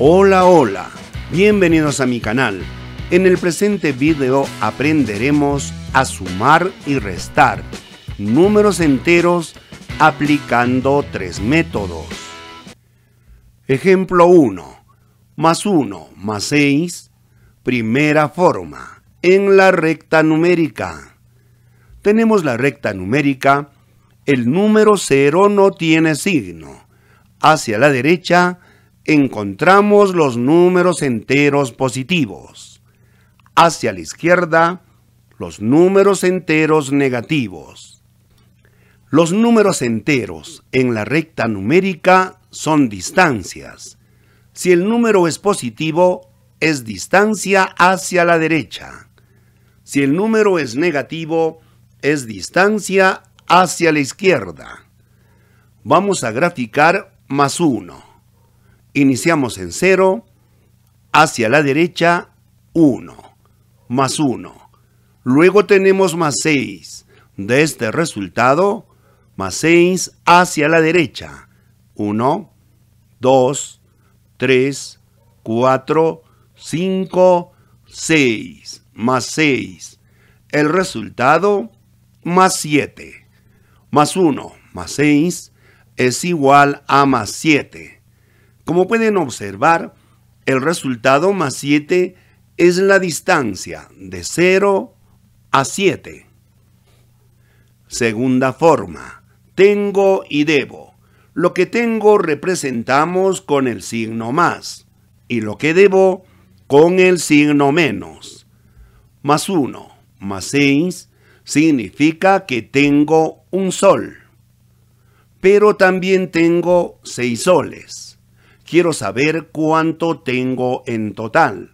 Hola, hola, bienvenidos a mi canal. En el presente video aprenderemos a sumar y restar números enteros aplicando tres métodos. Ejemplo 1. Más 1 más 6. Primera forma. En la recta numérica. Tenemos la recta numérica. El número 0 no tiene signo. Hacia la derecha encontramos los números enteros positivos. Hacia la izquierda, los números enteros negativos. Los números enteros en la recta numérica son distancias. Si el número es positivo, es distancia hacia la derecha. Si el número es negativo, es distancia hacia la izquierda. Vamos a graficar más uno. Iniciamos en 0, hacia la derecha 1, más 1. Luego tenemos más 6. De este resultado, más 6 hacia la derecha. 1, 2, 3, 4, 5, 6, más 6. El resultado, más 7. Más 1, más 6, es igual a más 7. Como pueden observar, el resultado más 7 es la distancia de 0 a 7. Segunda forma, tengo y debo. Lo que tengo representamos con el signo más y lo que debo con el signo menos. Más 1 más 6 significa que tengo un sol, pero también tengo 6 soles quiero saber cuánto tengo en total.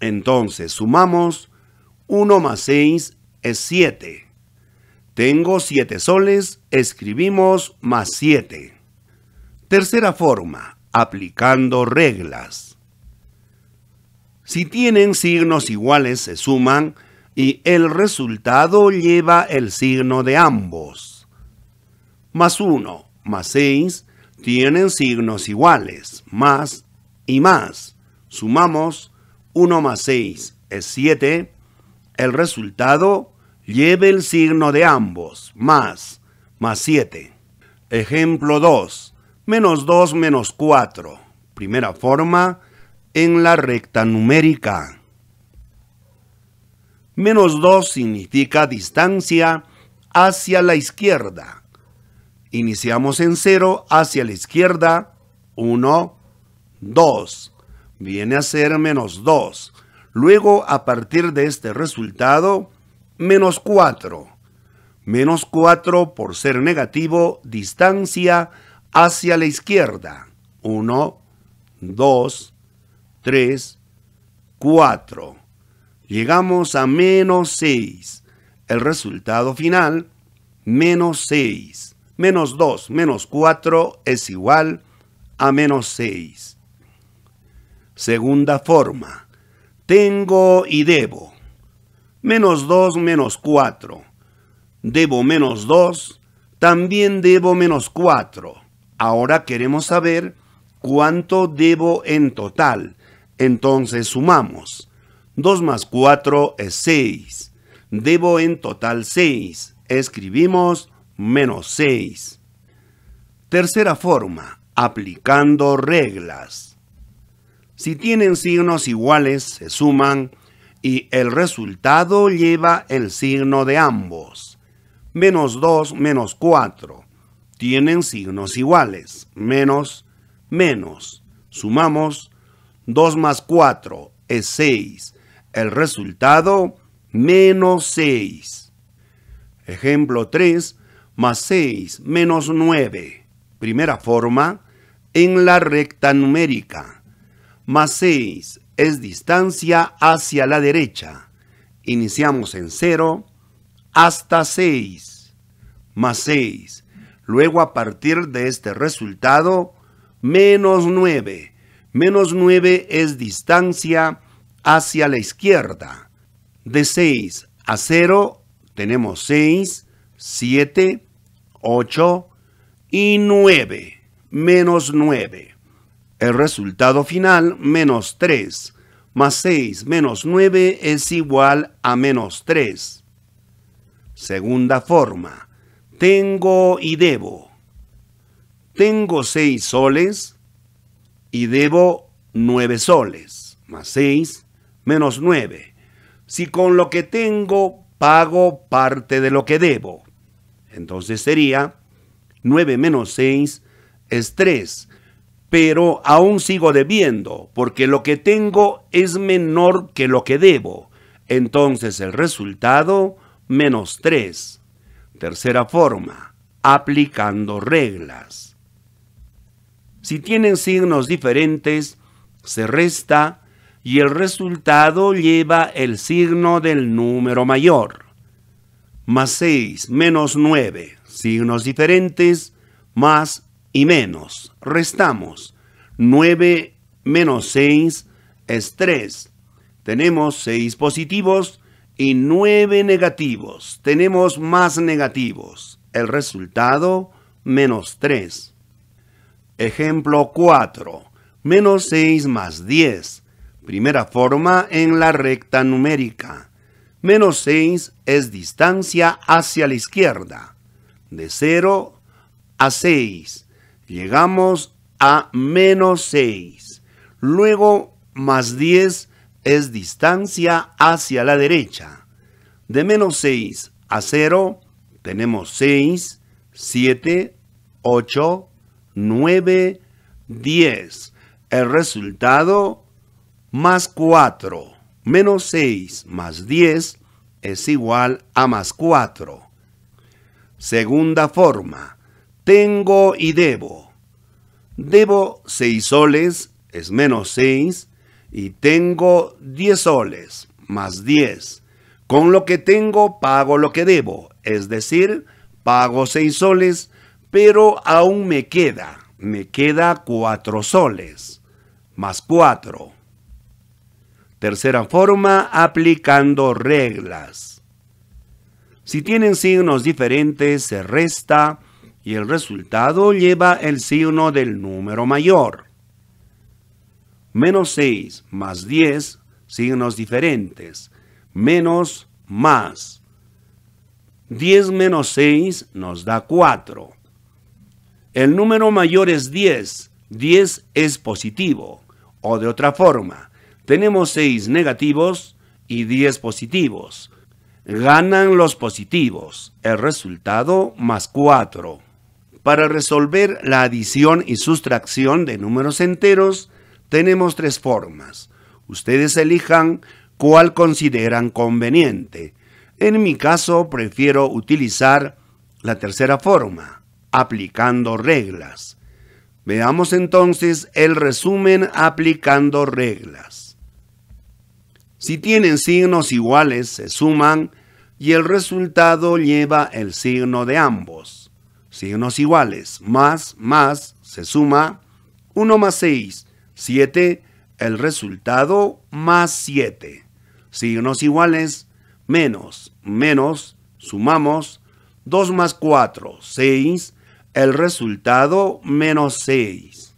Entonces sumamos 1 más 6 es 7. Tengo 7 soles, escribimos más 7. Tercera forma, aplicando reglas. Si tienen signos iguales se suman y el resultado lleva el signo de ambos. Más 1 más 6 tienen signos iguales, más y más. Sumamos 1 más 6 es 7. El resultado lleve el signo de ambos, más, más 7. Ejemplo 2. Menos 2 menos 4. Primera forma en la recta numérica. Menos 2 significa distancia hacia la izquierda Iniciamos en 0 hacia la izquierda. 1, 2. Viene a ser menos 2. Luego, a partir de este resultado, menos 4. Menos 4 por ser negativo, distancia hacia la izquierda. 1, 2, 3, 4. Llegamos a menos 6. El resultado final, menos 6 menos 2 menos 4 es igual a menos 6. Segunda forma. Tengo y debo. Menos 2 menos 4. Debo menos 2. También debo menos 4. Ahora queremos saber cuánto debo en total. Entonces sumamos. 2 más 4 es 6. Debo en total 6. Escribimos menos 6. Tercera forma, aplicando reglas. Si tienen signos iguales, se suman y el resultado lleva el signo de ambos. Menos 2, menos 4. Tienen signos iguales. Menos, menos. Sumamos 2 más 4 es 6. El resultado, menos 6. Ejemplo 3 más 6 menos 9, primera forma, en la recta numérica. Más 6 es distancia hacia la derecha. Iniciamos en 0 hasta 6. Más 6. Luego a partir de este resultado, menos 9. Menos 9 es distancia hacia la izquierda. De 6 a 0 tenemos 6 7, 8 y 9, menos 9. El resultado final, menos 3, más 6 menos 9 es igual a menos 3. Segunda forma, tengo y debo. Tengo 6 soles y debo 9 soles, más 6 menos 9. Si con lo que tengo pago parte de lo que debo. Entonces sería 9 menos 6 es 3. Pero aún sigo debiendo, porque lo que tengo es menor que lo que debo. Entonces el resultado, menos 3. Tercera forma, aplicando reglas. Si tienen signos diferentes, se resta y el resultado lleva el signo del número mayor más 6, menos 9, signos diferentes, más y menos, restamos. 9 menos 6 es 3. Tenemos 6 positivos y 9 negativos. Tenemos más negativos. El resultado, menos 3. Ejemplo 4. Menos 6 más 10. Primera forma en la recta numérica. Menos 6 es distancia hacia la izquierda. De 0 a 6. Llegamos a menos 6. Luego, más 10 es distancia hacia la derecha. De menos 6 a 0 tenemos 6, 7, 8, 9, 10. El resultado, más 4 menos 6 más 10 es igual a más 4. Segunda forma, tengo y debo. Debo 6 soles es menos 6 y tengo 10 soles más 10. Con lo que tengo pago lo que debo, es decir, pago 6 soles, pero aún me queda, me queda 4 soles más 4. Tercera forma, aplicando reglas. Si tienen signos diferentes, se resta y el resultado lleva el signo del número mayor. Menos 6 más 10, signos diferentes. Menos más. 10 menos 6 nos da 4. El número mayor es 10. 10 es positivo. O de otra forma, tenemos 6 negativos y 10 positivos. Ganan los positivos. El resultado más 4. Para resolver la adición y sustracción de números enteros, tenemos tres formas. Ustedes elijan cuál consideran conveniente. En mi caso, prefiero utilizar la tercera forma, aplicando reglas. Veamos entonces el resumen aplicando reglas. Si tienen signos iguales, se suman y el resultado lleva el signo de ambos. Signos iguales, más, más, se suma 1 más 6, 7, el resultado más 7. Signos iguales, menos, menos, sumamos 2 más 4, 6, el resultado menos 6.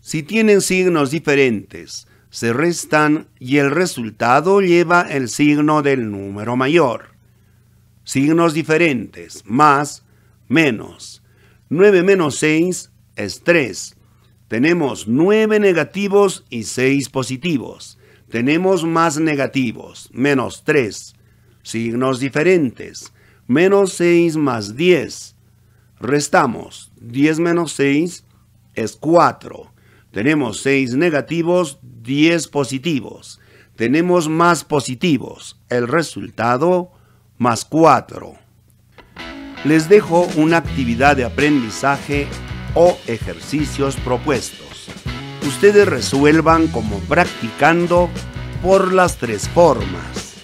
Si tienen signos diferentes, se restan y el resultado lleva el signo del número mayor. Signos diferentes, más, menos. 9 menos 6 es 3. Tenemos 9 negativos y 6 positivos. Tenemos más negativos, menos 3. Signos diferentes, menos 6 más 10. Restamos, 10 menos 6 es 4. Tenemos 6 negativos, 10 positivos. Tenemos más positivos. El resultado, más 4. Les dejo una actividad de aprendizaje o ejercicios propuestos. Ustedes resuelvan como practicando por las tres formas.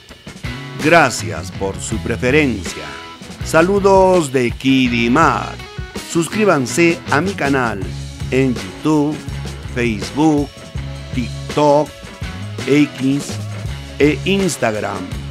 Gracias por su preferencia. Saludos de Kidimar. Suscríbanse a mi canal en YouTube Facebook, TikTok, X e Instagram.